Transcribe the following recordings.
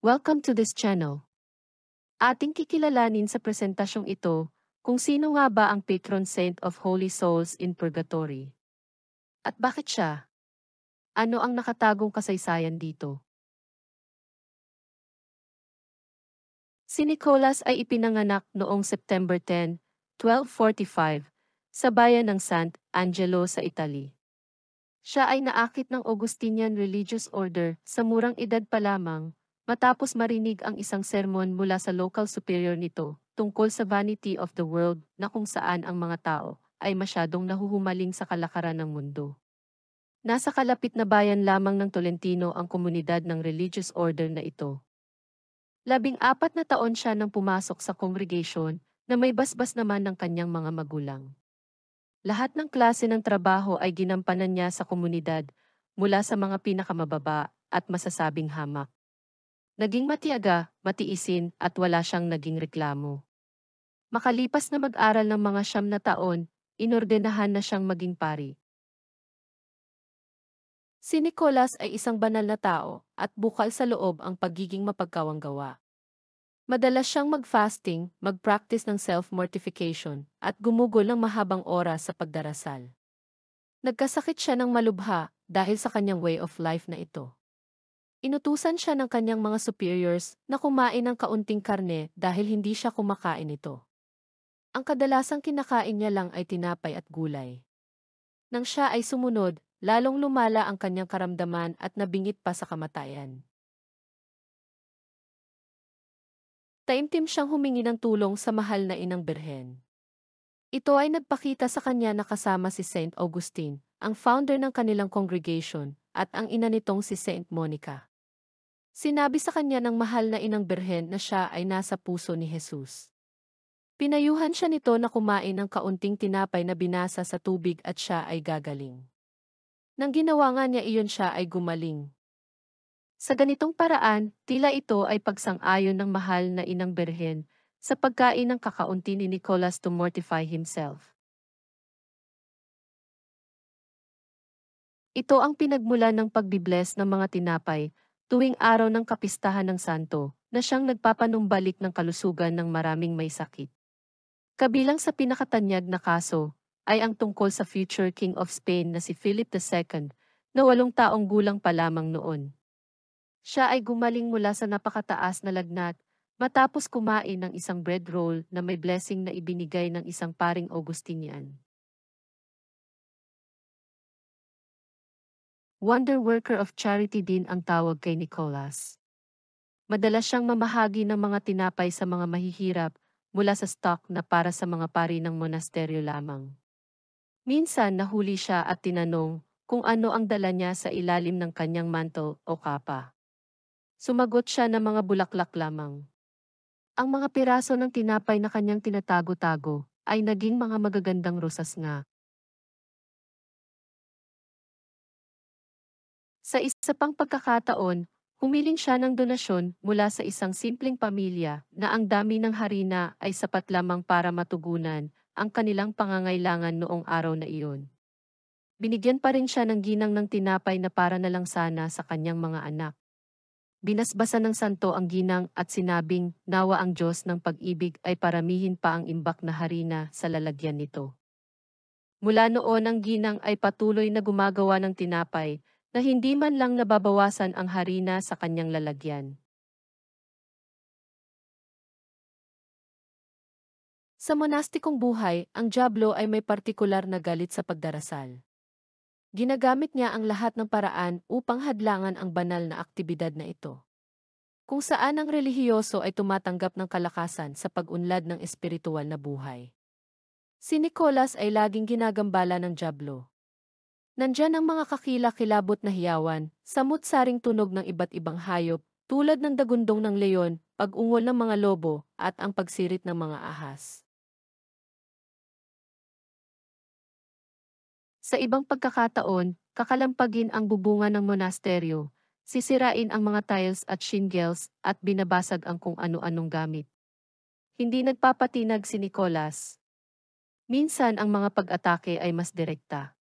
Welcome to this channel. Ating kikilalanin sa presentasyong ito kung sino nga ba ang patron saint of holy souls in purgatory. At bakit siya? Ano ang nakatagong kasaysayan dito? Si Nicholas ay ipinanganak noong September 10, 1245, sa bayan ng Sant Angelo sa Italy. Siya ay naakit ng Augustinian Religious Order sa murang edad pa lamang Matapos marinig ang isang sermon mula sa local superior nito, tungkol sa vanity of the world na kung saan ang mga tao ay masyadong nahuhumaling sa kalakaran ng mundo. Nasa kalapit na bayan lamang ng Tolentino ang komunidad ng religious order na ito. Labing apat na taon siya nang pumasok sa congregation na may basbas naman ng kanyang mga magulang. Lahat ng klase ng trabaho ay ginampanan niya sa komunidad mula sa mga pinakamababa at masasabing hamak Naging matiyaga, matiisin, at wala siyang naging reklamo. Makalipas na mag-aral ng mga siyam na taon, inordenahan na siyang maging pari. Si Nicolas ay isang banal na tao at bukal sa loob ang pagiging mapagkawanggawa. Madalas siyang mag-fasting, mag-practice ng self-mortification, at gumugol ng mahabang oras sa pagdarasal. Nagkasakit siya ng malubha dahil sa kanyang way of life na ito. Inutusan siya ng kanyang mga superiors na kumain ng kaunting karne dahil hindi siya kumakain nito. Ang kadalasang kinakain niya lang ay tinapay at gulay. Nang siya ay sumunod, lalong lumala ang kanyang karamdaman at nabingit pa sa kamatayan. Taimtim siyang humingi ng tulong sa mahal na inang birhen. Ito ay nagpakita sa kanya na kasama si Saint Augustine, ang founder ng kanilang congregation, at ang ina nitong si Saint Monica. Sinabi sa kanya ng mahal na inang berhen na siya ay nasa puso ni Jesus. Pinayuhan siya nito na kumain ng kaunting tinapay na binasa sa tubig at siya ay gagaling. Nang ginawa nga niya iyon siya ay gumaling. Sa ganitong paraan, tila ito ay pagsang-ayon ng mahal na inang berhen sa pagkain ng kakaunti ni Nicholas to mortify himself. Ito ang pinagmula ng pagbibles ng mga tinapay tuwing araw ng kapistahan ng santo, na siyang nagpapanumbalik ng kalusugan ng maraming may sakit. Kabilang sa pinakatanyag na kaso, ay ang tungkol sa future King of Spain na si Philip II, na walong taong gulang pa lamang noon. Siya ay gumaling mula sa napakataas na lagnat, matapos kumain ng isang bread roll na may blessing na ibinigay ng isang paring Augustinian. Wonder worker of charity din ang tawag kay Nicholas. Madalas siyang mamahagi ng mga tinapay sa mga mahihirap mula sa stock na para sa mga pari ng monasteryo lamang. Minsan nahuli siya at tinanong kung ano ang dala niya sa ilalim ng kanyang manto o kapa. Sumagot siya ng mga bulaklak lamang. Ang mga piraso ng tinapay na kanyang tinatago-tago ay naging mga magagandang rosas nga Sa isa pang pagkakataon, humiling siya ng donasyon mula sa isang simpleng pamilya na ang dami ng harina ay sapat lamang para matugunan ang kanilang pangangailangan noong araw na iyon. Binigyan pa rin siya ng ginang ng tinapay na para na lang sana sa kanyang mga anak. Binasbasan ng santo ang ginang at sinabing, nawa ang Diyos ng pag-ibig ay paramihin pa ang imbak na harina sa lalagyan nito. Mula noon ang ginang ay patuloy na gumagawa ng tinapay na hindi man lang nababawasan ang harina sa kanyang lalagyan. Sa monastikong buhay, ang Diablo ay may partikular na galit sa pagdarasal. Ginagamit niya ang lahat ng paraan upang hadlangan ang banal na aktibidad na ito. Kung saan ang relihiyoso ay tumatanggap ng kalakasan sa pag-unlad ng espiritual na buhay. Si Nicolas ay laging ginagambala ng Diablo. Nandyan ang mga kakila-kilabot na hiyawan, samut-saring tunog ng iba't ibang hayop, tulad ng dagundong ng leyon, pag-ungol ng mga lobo, at ang pagsirit ng mga ahas. Sa ibang pagkakataon, kakalampagin ang bubunga ng monasteryo, sisirain ang mga tiles at shingles, at binabasag ang kung ano-anong gamit. Hindi nagpapatinag si Nicolas. Minsan ang mga pag-atake ay mas direkta.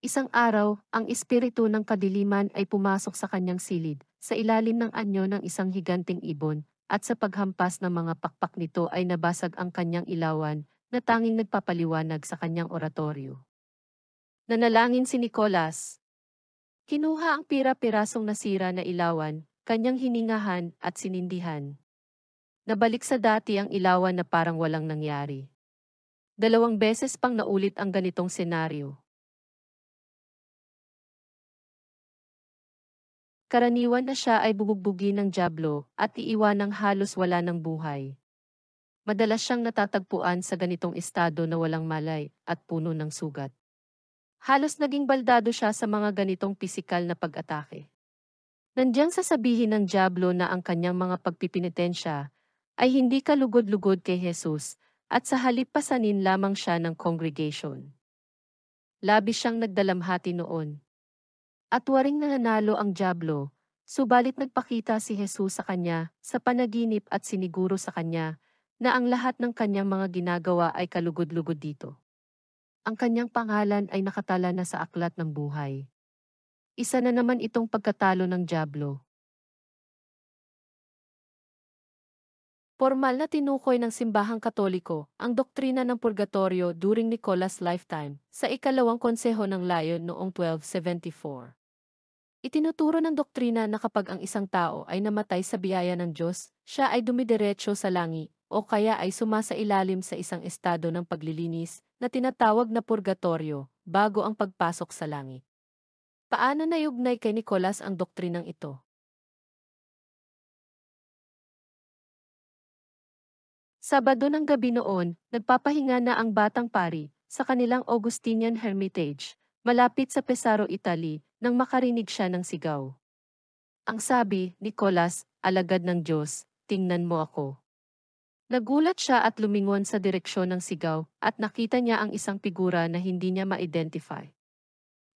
Isang araw, ang espiritu ng kadiliman ay pumasok sa kanyang silid, sa ilalim ng anyo ng isang higanting ibon, at sa paghampas ng mga pakpak nito ay nabasag ang kanyang ilawan, na tanging nagpapaliwanag sa kanyang oratoryo. Nanalangin si Nicolas. Kinuha ang pira-pirasong nasira na ilawan, kanyang hiningahan at sinindihan. Nabalik sa dati ang ilawan na parang walang nangyari. Dalawang beses pang naulit ang ganitong senaryo. Karaniwan na siya ay bubugbugin ng jablo at iiwan iiwanang halos wala ng buhay. Madalas siyang natatagpuan sa ganitong estado na walang malay at puno ng sugat. Halos naging baldado siya sa mga ganitong pisikal na pag-atake. Nandiyang sasabihin ng Diablo na ang kanyang mga pagpipinitensya ay hindi kalugod-lugod kay Jesus at sa halip pasanin lamang siya ng congregation. Labis siyang nagdalamhati noon. At waring nananalo ang Diablo, subalit nagpakita si Jesus sa kanya, sa panaginip at siniguro sa kanya, na ang lahat ng kanyang mga ginagawa ay kalugod-lugod dito. Ang kanyang pangalan ay nakatala na sa aklat ng buhay. Isa na naman itong pagkatalo ng Diablo. Formal na tinukoy ng simbahang katoliko ang doktrina ng purgatorio during Nicolas' lifetime sa ikalawang konseho ng Lyon noong 1274. Itinuturo ng doktrina na kapag ang isang tao ay namatay sa biyaya ng Diyos, siya ay dumidiretso sa langi, o kaya ay sumasailalim sa isang estado ng paglilinis na tinatawag na purgatorio bago ang pagpasok sa langit. Paano nayugnay kay Nicolas ang doktrinang ito? Sabado ng gabi noon, nagpapahinga na ang batang pari sa kanilang Augustinian Hermitage, malapit sa Pesaro, Italy, nang makarinig siya ng sigaw. Ang sabi, Nicolas, alagad ng Diyos, tingnan mo ako. Nagulat siya at lumingon sa direksyon ng sigaw at nakita niya ang isang figura na hindi niya ma-identify.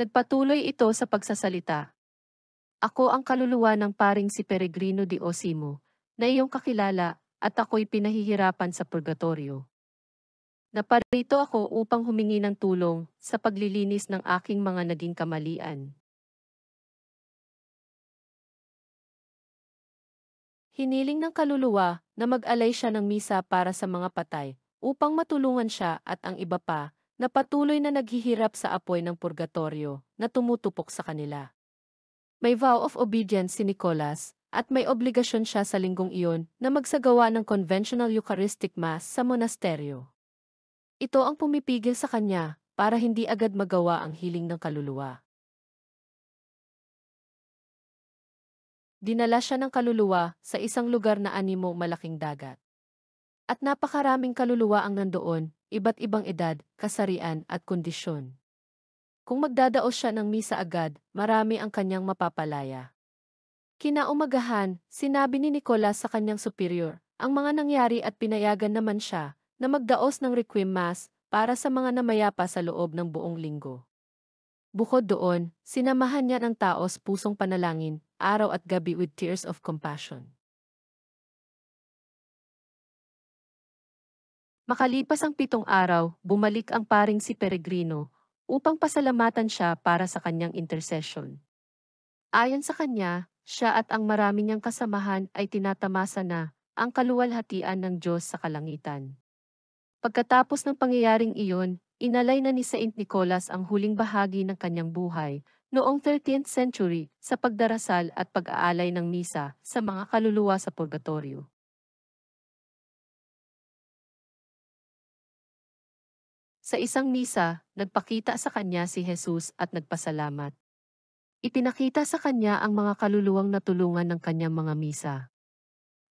Nagpatuloy ito sa pagsasalita. Ako ang kaluluwa ng paring si Peregrino di Osimo, na iyong kakilala at ako'y pinahihirapan sa purgatorio. Naparito ako upang humingi ng tulong sa paglilinis ng aking mga naging kamalian. Hiniling ng kaluluwa na mag-alay siya ng misa para sa mga patay, upang matulungan siya at ang iba pa na patuloy na naghihirap sa apoy ng purgatorio na tumutupok sa kanila. May vow of obedience si Nicolas at may obligasyon siya sa linggong iyon na magsagawa ng conventional Eucharistic Mass sa monasteryo. Ito ang pumipigil sa kanya para hindi agad magawa ang hiling ng kaluluwa. Dinala siya ng kaluluwa sa isang lugar na animo malaking dagat. At napakaraming kaluluwa ang nandoon, iba't ibang edad, kasarian at kondisyon. Kung magdadaos siya ng misa agad, marami ang kanyang mapapalaya. Kinaumagahan, sinabi ni Nicolas sa kanyang superior, ang mga nangyari at pinayagan naman siya na magdaos ng requiem mass para sa mga namayapa sa loob ng buong linggo. Bukod doon, sinamahan niya ng taos pusong panalangin araw at gabi with tears of compassion. Makalipas ang pitong araw, bumalik ang paring si Peregrino upang pasalamatan siya para sa kanyang intercession. Ayon sa kanya, siya at ang marami niyang kasamahan ay tinatamasa na ang kaluwalhatian ng Diyos sa kalangitan. Pagkatapos ng pangyayaring iyon, inalay na ni Saint Nicholas ang huling bahagi ng kanyang buhay noong 13th century sa pagdarasal at pag-aalay ng misa sa mga kaluluwa sa purgatorio. Sa isang misa, nagpakita sa kanya si Jesus at nagpasalamat. Ipinakita sa kanya ang mga kaluluwang natulungan ng kanyang mga misa.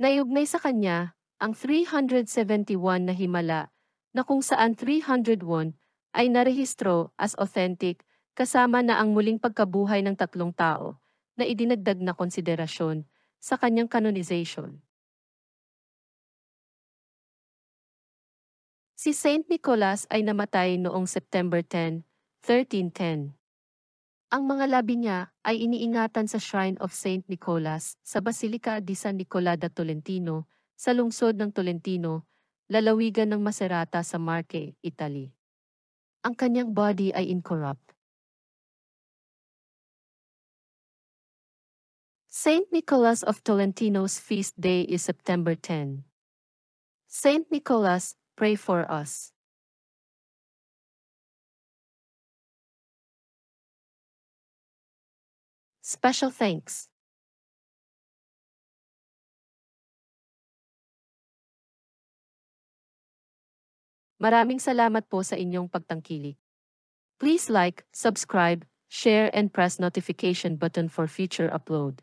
Nayugnay sa kanya ang 371 na himala na kung saan 301 ay narehistro as authentic kasama na ang muling pagkabuhay ng tatlong tao na idinagdag na konsiderasyon sa kanyang canonization. Si Saint Nicholas ay namatay noong September 10, 1310. Ang mga labi niya ay iniingatan sa Shrine of Saint Nicholas sa Basilica di San Nicola da Tolentino sa lungsod ng Tolentino, lalawigan ng Maserata sa Marche, Italy. Ang kanyang body ay incorrupt. Saint Nicholas of Tolentino's feast day is September 10. Saint Nicholas, pray for us. Special thanks. Maraming salamat po sa inyong pagtangkilik. Please like, subscribe, share and press notification button for future upload.